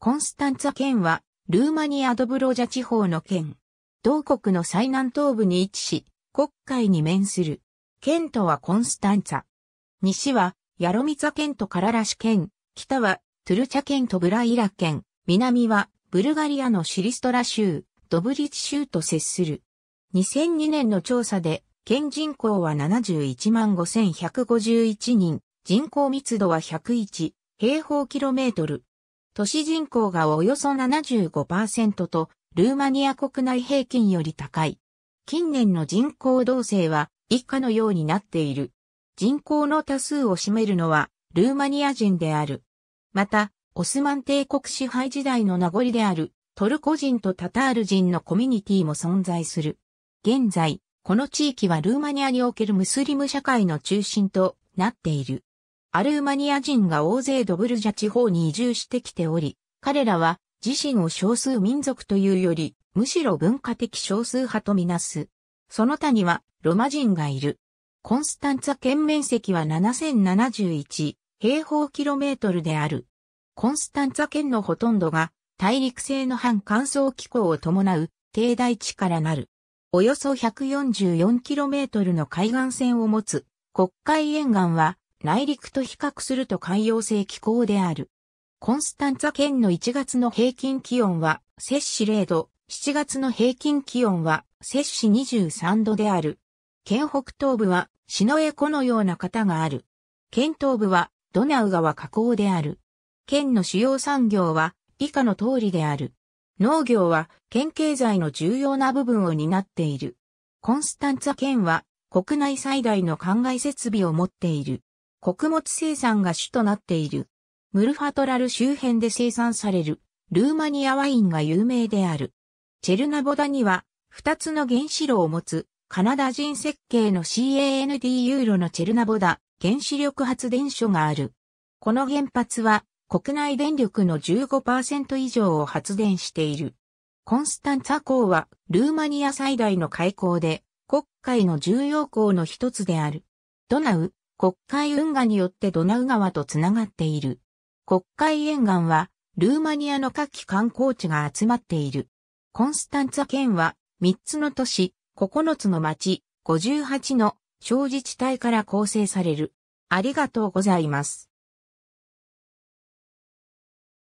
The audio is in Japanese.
コンスタンツァ県は、ルーマニアドブロジャ地方の県。同国の最南東部に位置し、国会に面する。県都はコンスタンツァ。西は、ヤロミツァ県とカララシ県、北は、トゥルチャ県とブライラ県、南は、ブルガリアのシリストラ州、ドブリチ州と接する。2002年の調査で、県人口は71万5151人、人口密度は101平方キロメートル。都市人口がおよそ75%と、ルーマニア国内平均より高い。近年の人口動静は以下のようになっている。人口の多数を占めるのはルーマニア人である。また、オスマン帝国支配時代の名残であるトルコ人とタタール人のコミュニティも存在する。現在、この地域はルーマニアにおけるムスリム社会の中心となっている。アルーマニア人が大勢ドブルジャ地方に移住してきており、彼らは自身を少数民族というより、むしろ文化的少数派とみなす。その他にはロマ人がいる。コンスタンツァ県面積は7071平方キロメートルである。コンスタンツァ県のほとんどが大陸性の半乾燥気候を伴う低大地からなる。およそ1 4 4トルの海岸線を持つ国会沿岸は内陸と比較すると海洋性気候である。コンスタンツァ県の1月の平均気温は摂氏0度、7月の平均気温は摂氏23度である。県北東部はシノエ湖のような方がある。県東部はドナウ川河口である。県の主要産業は以下の通りである。農業は県経済の重要な部分を担っている。コンスタンツァ県は国内最大の灌漑設備を持っている。穀物生産が主となっている。ムルファトラル周辺で生産されるルーマニアワインが有名である。チェルナボダには2つの原子炉を持つカナダ人設計の CAND ユーロのチェルナボダ原子力発電所がある。この原発は国内電力の15%以上を発電している。コンスタンツァ港はルーマニア最大の海港で国会の重要港の一つである。ドナウ、国会運河によってドナウ川とつながっている。国会沿岸は、ルーマニアの夏季観光地が集まっている。コンスタンツァ県は、3つの都市、9つの町、58の小自治体から構成される。ありがとうございます。